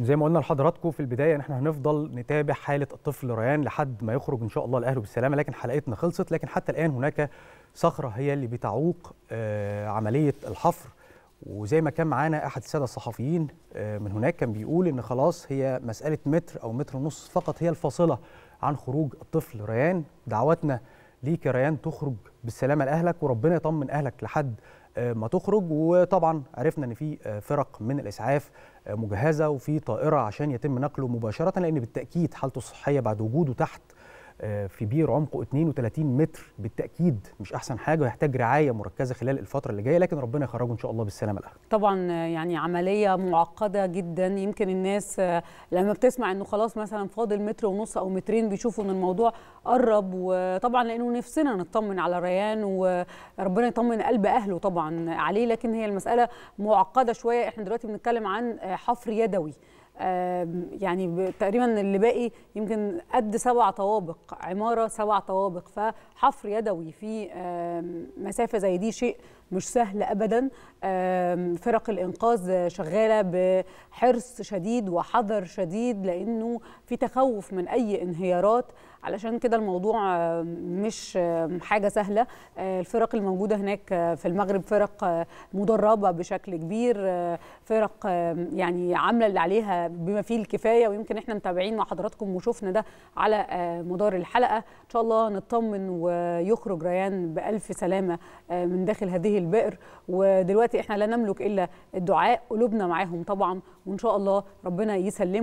زي ما قلنا لحضراتكم في البدايه ان احنا هنفضل نتابع حاله الطفل ريان لحد ما يخرج ان شاء الله لاهله بالسلامه لكن حلقتنا خلصت لكن حتى الان هناك صخره هي اللي بتعوق آه، عمليه الحفر وزي ما كان معانا احد الساده الصحفيين آه، من هناك كان بيقول ان خلاص هي مساله متر او متر ونص فقط هي الفاصله عن خروج الطفل ريان دعواتنا ليك يا ريان تخرج بالسلامه لاهلك وربنا يطمن اهلك لحد آه، ما تخرج وطبعا عرفنا ان في آه، فرق من الاسعاف آه، مجهزه وفي طائره عشان يتم نقله مباشره لان بالتاكيد حالته الصحيه بعد وجوده تحت آه، في بير عمقه 32 متر بالتاكيد مش احسن حاجه ويحتاج رعايه مركزه خلال الفتره اللي جايه لكن ربنا يخرجه ان شاء الله بالسلامه الاخيره. طبعا آه، يعني عمليه معقده جدا يمكن الناس آه، لما بتسمع انه خلاص مثلا فاضل متر ونص او مترين بيشوفوا ان الموضوع قرب وطبعا لانه نفسنا نطمن على ريان وربنا يطمن قلب اهله طبعا عليه لكن هي المساله معقده شويه احنا دلوقتي بنتكلم عن حفر يدوي يعني تقريبا اللي باقي يمكن قد سبع طوابق عماره سبع طوابق فحفر يدوي في مسافه زي دي شيء مش سهل ابدا فرق الانقاذ شغاله بحرص شديد وحذر شديد لانه في تخوف من اي انهيارات علشان كده الموضوع مش حاجه سهله الفرق الموجوده هناك في المغرب فرق مدربه بشكل كبير فرق يعني عامله اللي عليها بما فيه الكفايه ويمكن احنا متابعين مع حضراتكم وشفنا ده على مدار الحلقه ان شاء الله نطمن ويخرج ريان بالف سلامه من داخل هذه البئر ودلوقتي احنا لا نملك الا الدعاء قلوبنا معاهم طبعا وان شاء الله ربنا يسلمه